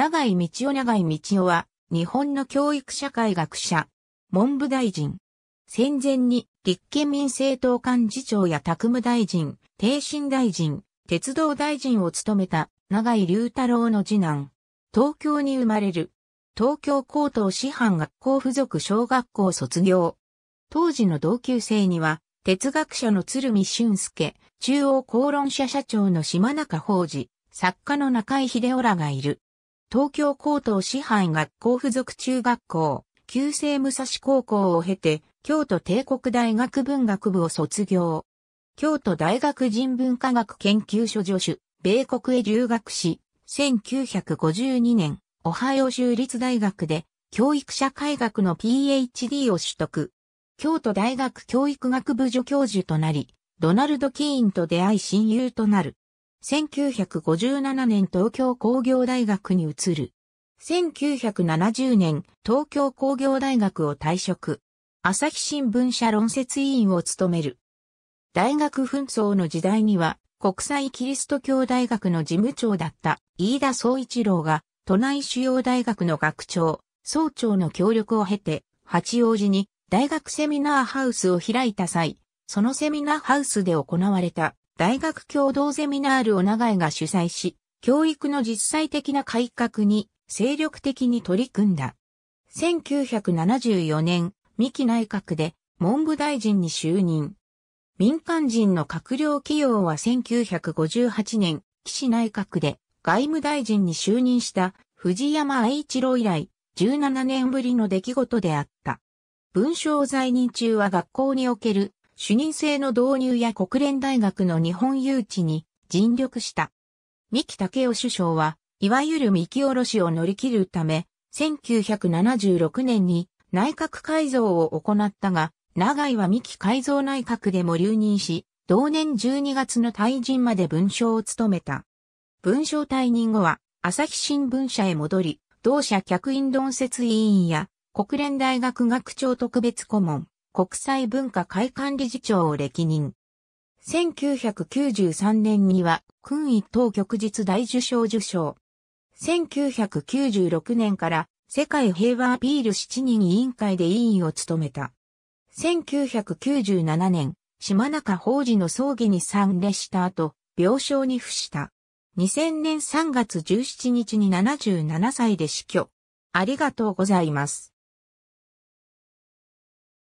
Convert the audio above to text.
長井道夫長井道夫は、日本の教育社会学者、文部大臣。戦前に、立憲民政党幹事長や宅務大臣、定信大臣、鉄道大臣を務めた、長井隆太郎の次男。東京に生まれる。東京高等師範学校附属小学校卒業。当時の同級生には、哲学者の鶴見俊介、中央公論社社長の島中法治、作家の中井秀夫らがいる。東京高等支配学校附属中学校、旧制武蔵高校を経て、京都帝国大学文学部を卒業。京都大学人文科学研究所助手、米国へ留学し、1952年、オハイオ州立大学で、教育社会学の PhD を取得。京都大学教育学部助教授となり、ドナルド・キーンと出会い親友となる。1957年東京工業大学に移る。1970年東京工業大学を退職。朝日新聞社論説委員を務める。大学紛争の時代には国際キリスト教大学の事務長だった飯田総一郎が都内主要大学の学長、総長の協力を経て八王子に大学セミナーハウスを開いた際、そのセミナーハウスで行われた大学共同ゼミナールを長井が主催し、教育の実際的な改革に精力的に取り組んだ。1974年、三木内閣で文部大臣に就任。民間人の閣僚起用は1958年、岸内閣で外務大臣に就任した藤山愛一郎以来、17年ぶりの出来事であった。文章在任中は学校における主任制の導入や国連大学の日本誘致に尽力した。三木武雄首相は、いわゆる三木おろしを乗り切るため、1976年に内閣改造を行ったが、長井は三木改造内閣でも留任し、同年12月の退陣まで文章を務めた。文章退任後は、朝日新聞社へ戻り、同社客員論説委員や国連大学学長特別顧問、国際文化会館理事長を歴任。1993年には、勲位等局日大受賞受賞。1996年から世界平和アピール7人委員会で委員を務めた。1997年、島中法事の葬儀に参列した後、病床に付した。2000年3月17日に77歳で死去。ありがとうございます。